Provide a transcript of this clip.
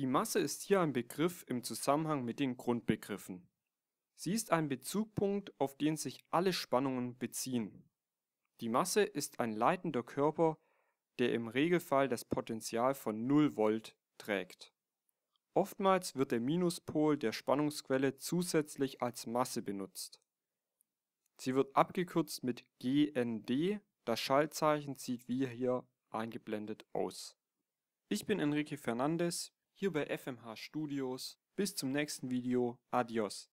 Die Masse ist hier ein Begriff im Zusammenhang mit den Grundbegriffen. Sie ist ein Bezugpunkt, auf den sich alle Spannungen beziehen. Die Masse ist ein leitender Körper, der im Regelfall das Potential von 0 Volt trägt. Oftmals wird der Minuspol der Spannungsquelle zusätzlich als Masse benutzt. Sie wird abgekürzt mit GND, das Schaltzeichen sieht wie hier eingeblendet aus. Ich bin Enrique Fernandes, hier bei FMH Studios. Bis zum nächsten Video, adios.